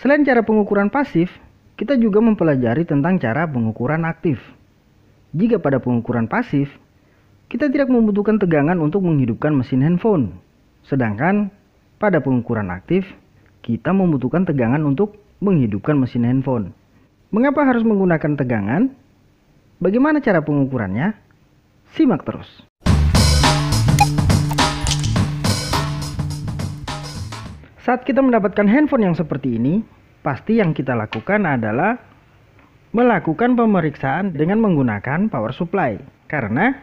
Selain cara pengukuran pasif, kita juga mempelajari tentang cara pengukuran aktif. Jika pada pengukuran pasif, kita tidak membutuhkan tegangan untuk menghidupkan mesin handphone. Sedangkan pada pengukuran aktif, kita membutuhkan tegangan untuk menghidupkan mesin handphone. Mengapa harus menggunakan tegangan? Bagaimana cara pengukurannya? Simak terus. Saat kita mendapatkan handphone yang seperti ini, pasti yang kita lakukan adalah melakukan pemeriksaan dengan menggunakan power supply. Karena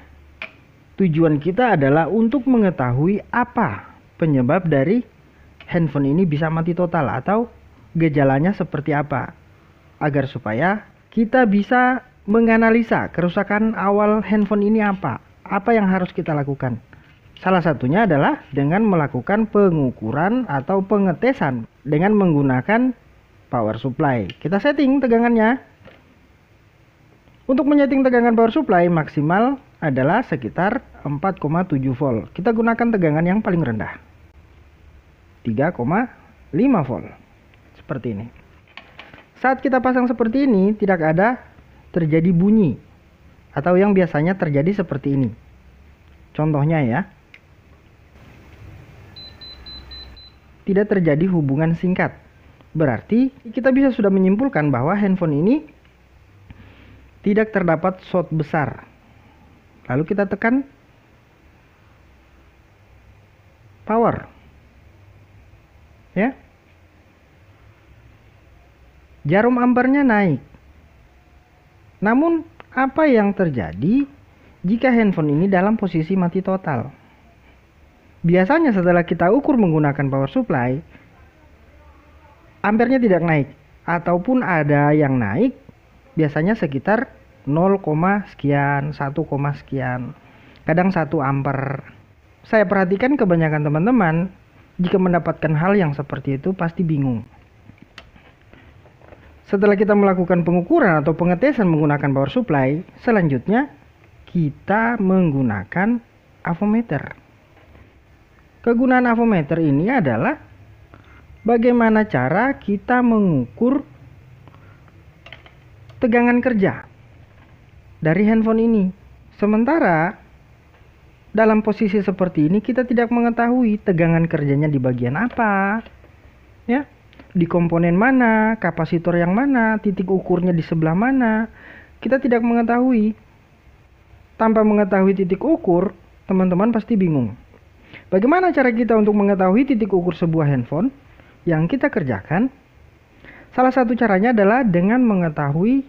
tujuan kita adalah untuk mengetahui apa penyebab dari handphone ini bisa mati total atau gejalanya seperti apa. Agar supaya kita bisa menganalisa kerusakan awal handphone ini apa, apa yang harus kita lakukan. Salah satunya adalah dengan melakukan pengukuran atau pengetesan dengan menggunakan power supply. Kita setting tegangannya. Untuk menyeting tegangan power supply maksimal adalah sekitar 4,7 volt. Kita gunakan tegangan yang paling rendah. 3,5 volt. Seperti ini. Saat kita pasang seperti ini, tidak ada terjadi bunyi atau yang biasanya terjadi seperti ini. Contohnya ya, tidak terjadi hubungan singkat. Berarti kita bisa sudah menyimpulkan bahwa handphone ini tidak terdapat shot besar. Lalu kita tekan power. Ya. Jarum ampernya naik. Namun apa yang terjadi jika handphone ini dalam posisi mati total? Biasanya setelah kita ukur menggunakan power supply, ampernya tidak naik ataupun ada yang naik biasanya sekitar 0, sekian, 1, sekian. Kadang 1 ampere. Saya perhatikan kebanyakan teman-teman jika mendapatkan hal yang seperti itu pasti bingung. Setelah kita melakukan pengukuran atau pengetesan menggunakan power supply, selanjutnya kita menggunakan avometer. Kegunaan avometer ini adalah bagaimana cara kita mengukur tegangan kerja dari handphone ini. Sementara dalam posisi seperti ini kita tidak mengetahui tegangan kerjanya di bagian apa. Ya, di komponen mana, kapasitor yang mana, titik ukurnya di sebelah mana. Kita tidak mengetahui. Tanpa mengetahui titik ukur, teman-teman pasti bingung. Bagaimana cara kita untuk mengetahui titik ukur sebuah handphone yang kita kerjakan? Salah satu caranya adalah dengan mengetahui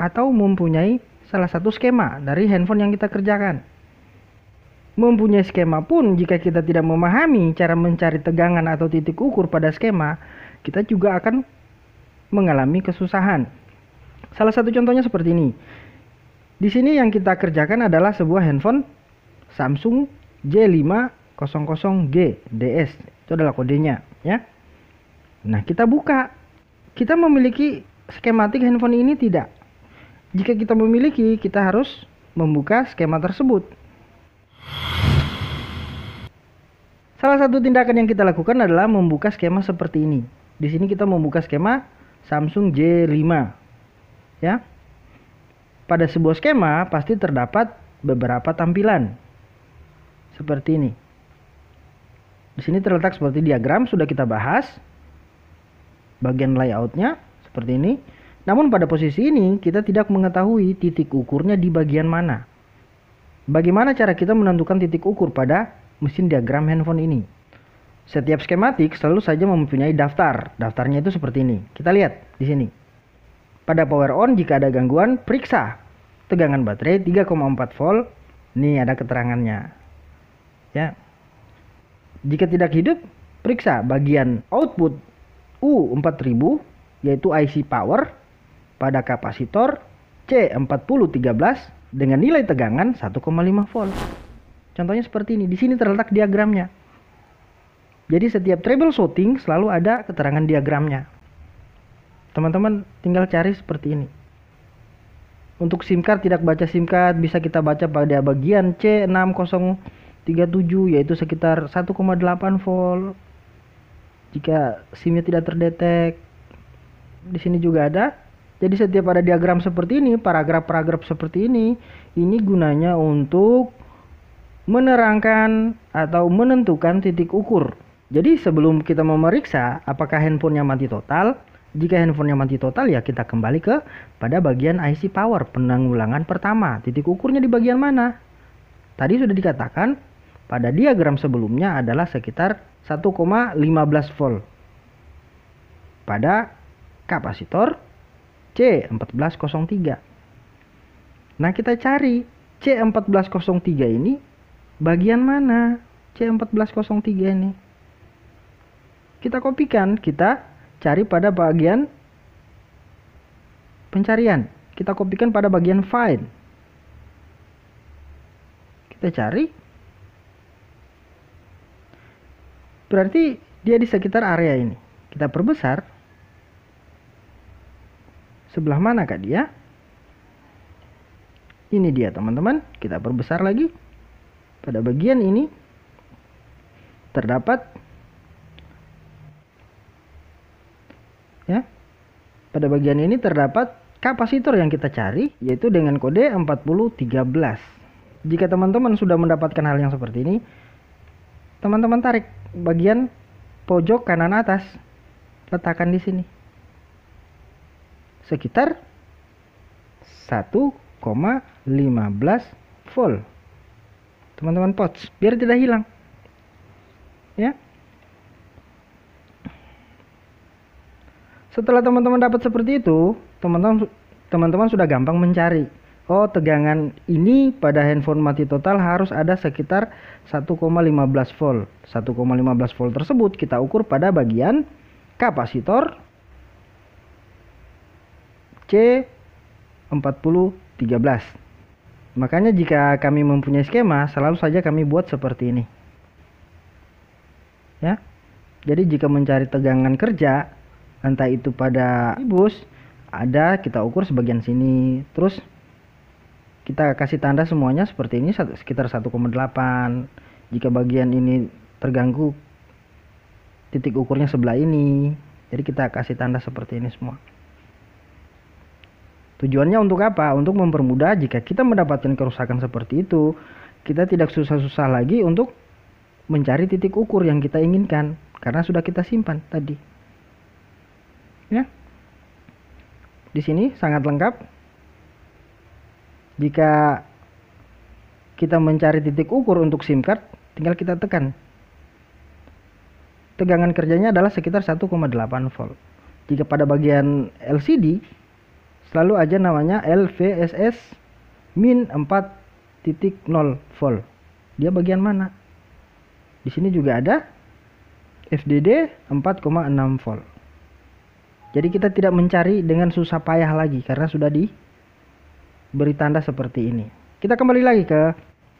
atau mempunyai salah satu skema dari handphone yang kita kerjakan. Mempunyai skema pun jika kita tidak memahami cara mencari tegangan atau titik ukur pada skema, kita juga akan mengalami kesusahan. Salah satu contohnya seperti ini. Di sini yang kita kerjakan adalah sebuah handphone Samsung J5 00GDS itu adalah kodenya ya nah kita buka kita memiliki skematik handphone ini tidak jika kita memiliki kita harus membuka skema tersebut Salah satu tindakan yang kita lakukan adalah membuka skema seperti ini. Di sini kita membuka skema Samsung J5. Ya. Pada sebuah skema pasti terdapat beberapa tampilan. Seperti ini. Di sini terletak seperti diagram sudah kita bahas. Bagian layoutnya seperti ini. Namun pada posisi ini kita tidak mengetahui titik ukurnya di bagian mana. Bagaimana cara kita menentukan titik ukur pada mesin diagram handphone ini? Setiap skematik selalu saja mempunyai daftar. Daftarnya itu seperti ini. Kita lihat di sini. Pada power on jika ada gangguan, periksa. Tegangan baterai 3,4 volt. Ini ada keterangannya. Ya, jika tidak hidup, periksa bagian output U4000 yaitu IC power pada kapasitor C4013 dengan nilai tegangan 1,5 volt. Contohnya seperti ini. Di sini terletak diagramnya. Jadi setiap troubleshooting selalu ada keterangan diagramnya. Teman-teman tinggal cari seperti ini. Untuk SIM card tidak baca SIM card bisa kita baca pada bagian C601 37 yaitu sekitar 1,8 volt jika simnya tidak terdetek. Di sini juga ada. Jadi setiap ada diagram seperti ini, paragraf-paragraf seperti ini, ini gunanya untuk menerangkan atau menentukan titik ukur. Jadi sebelum kita memeriksa apakah handphonenya mati total, jika handphonenya mati total ya kita kembali ke pada bagian IC power penanggulangan pertama. Titik ukurnya di bagian mana? Tadi sudah dikatakan pada diagram sebelumnya adalah sekitar 1,15 volt pada kapasitor C1403. Nah, kita cari C1403 ini bagian mana? C1403 ini. Kita kopikan, kita cari pada bagian pencarian. Kita kopikan pada bagian find. Kita cari Berarti dia di sekitar area ini. Kita perbesar. Sebelah mana kak dia? Ini dia teman-teman. Kita perbesar lagi. Pada bagian ini terdapat ya. Pada bagian ini terdapat kapasitor yang kita cari yaitu dengan kode 4013. Jika teman-teman sudah mendapatkan hal yang seperti ini, teman-teman tarik bagian pojok kanan atas. Letakkan di sini. Sekitar 1,15 volt. Teman-teman pots, biar tidak hilang. Ya. Setelah teman-teman dapat seperti itu, teman-teman teman-teman sudah gampang mencari Oh, tegangan ini pada handphone mati total harus ada sekitar 1,15 volt. 1,15 volt tersebut kita ukur pada bagian kapasitor C4013. Makanya jika kami mempunyai skema, selalu saja kami buat seperti ini. Ya. Jadi jika mencari tegangan kerja, entah itu pada bus, ada kita ukur sebagian sini, terus kita kasih tanda semuanya seperti ini sekitar 1,8 jika bagian ini terganggu titik ukurnya sebelah ini jadi kita kasih tanda seperti ini semua tujuannya untuk apa untuk mempermudah jika kita mendapatkan kerusakan seperti itu kita tidak susah-susah lagi untuk mencari titik ukur yang kita inginkan karena sudah kita simpan tadi ya di sini sangat lengkap jika kita mencari titik ukur untuk SIM card, tinggal kita tekan. Tegangan kerjanya adalah sekitar 1,8 volt. Jika pada bagian LCD, selalu aja namanya LVSS min 4.0 volt. Dia bagian mana? Di sini juga ada FDD 4,6 volt. Jadi kita tidak mencari dengan susah payah lagi karena sudah di beri tanda seperti ini. Kita kembali lagi ke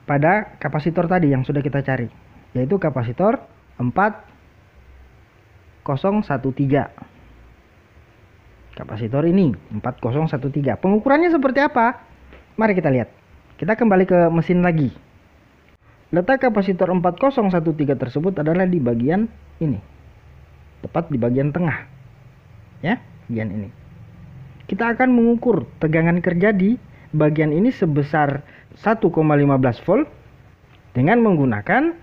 pada kapasitor tadi yang sudah kita cari, yaitu kapasitor 4013. Kapasitor ini 4013. Pengukurannya seperti apa? Mari kita lihat. Kita kembali ke mesin lagi. Letak kapasitor 4013 tersebut adalah di bagian ini. Tepat di bagian tengah. Ya, bagian ini. Kita akan mengukur tegangan kerja di bagian ini sebesar 1,15 volt dengan menggunakan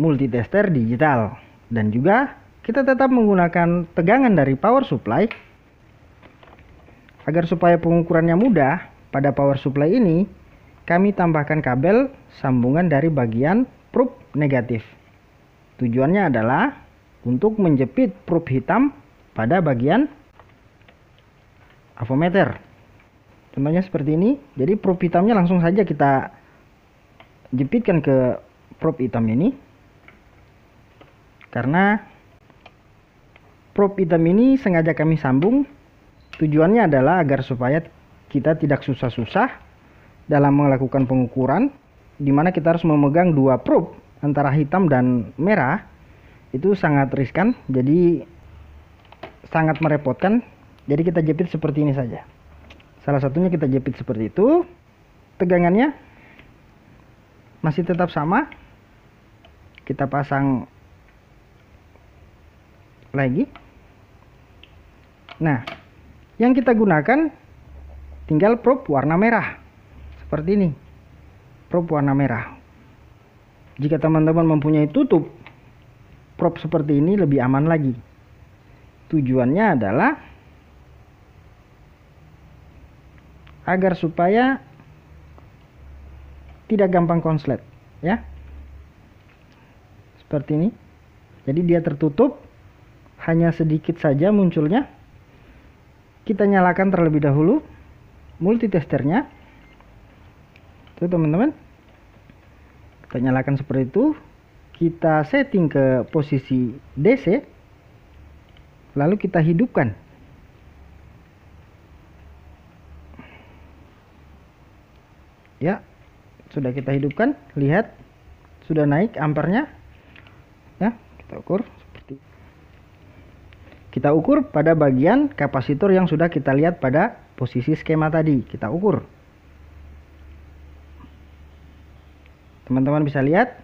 multitester digital dan juga kita tetap menggunakan tegangan dari power supply agar supaya pengukurannya mudah pada power supply ini kami tambahkan kabel sambungan dari bagian probe negatif tujuannya adalah untuk menjepit probe hitam pada bagian avometer Contohnya seperti ini. Jadi probe hitamnya langsung saja kita jepitkan ke probe hitam ini. Karena probe hitam ini sengaja kami sambung. Tujuannya adalah agar supaya kita tidak susah-susah dalam melakukan pengukuran di mana kita harus memegang dua probe antara hitam dan merah itu sangat riskan jadi sangat merepotkan jadi kita jepit seperti ini saja Salah satunya kita jepit seperti itu. Tegangannya masih tetap sama. Kita pasang lagi. Nah, yang kita gunakan tinggal probe warna merah. Seperti ini. Probe warna merah. Jika teman-teman mempunyai tutup probe seperti ini lebih aman lagi. Tujuannya adalah agar supaya tidak gampang konslet ya seperti ini jadi dia tertutup hanya sedikit saja munculnya kita nyalakan terlebih dahulu multitesternya itu teman-teman kita nyalakan seperti itu kita setting ke posisi DC lalu kita hidupkan ya sudah kita hidupkan lihat sudah naik ampernya ya kita ukur seperti kita ukur pada bagian kapasitor yang sudah kita lihat pada posisi skema tadi kita ukur teman-teman bisa lihat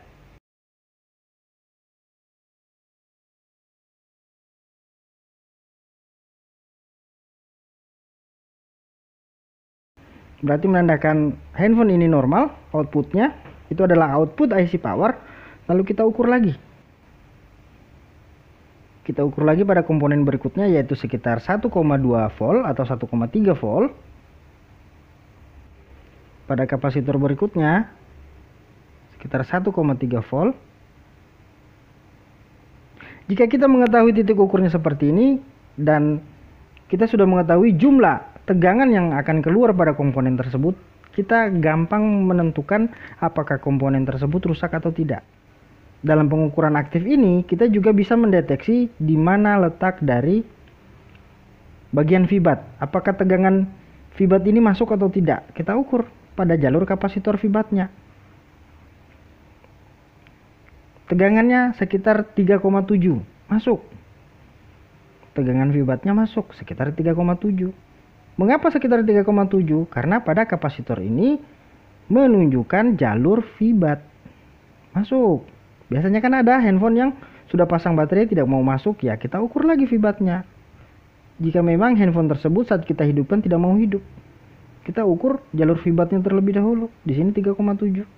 berarti menandakan handphone ini normal outputnya itu adalah output IC power lalu kita ukur lagi kita ukur lagi pada komponen berikutnya yaitu sekitar 1,2 volt atau 1,3 volt pada kapasitor berikutnya sekitar 1,3 volt jika kita mengetahui titik ukurnya seperti ini dan kita sudah mengetahui jumlah tegangan yang akan keluar pada komponen tersebut, kita gampang menentukan apakah komponen tersebut rusak atau tidak. Dalam pengukuran aktif ini, kita juga bisa mendeteksi di mana letak dari bagian fibat. Apakah tegangan fibat ini masuk atau tidak? Kita ukur pada jalur kapasitor fibatnya. Tegangannya sekitar 3,7 masuk. Tegangan fibatnya masuk sekitar 3,7 Mengapa sekitar 3,7? Karena pada kapasitor ini menunjukkan jalur VBAT. Masuk. Biasanya kan ada handphone yang sudah pasang baterai tidak mau masuk, ya kita ukur lagi VBAT-nya. Jika memang handphone tersebut saat kita hidupkan tidak mau hidup, kita ukur jalur VBAT-nya terlebih dahulu. Di sini 3,7.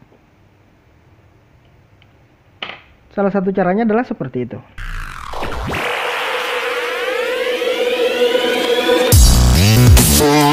Salah satu caranya adalah seperti itu. for